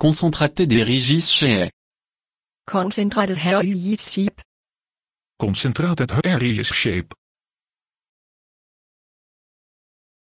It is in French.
Concentrate de herrigissche. Concentrate herrigissche. Concentrate herrigissche.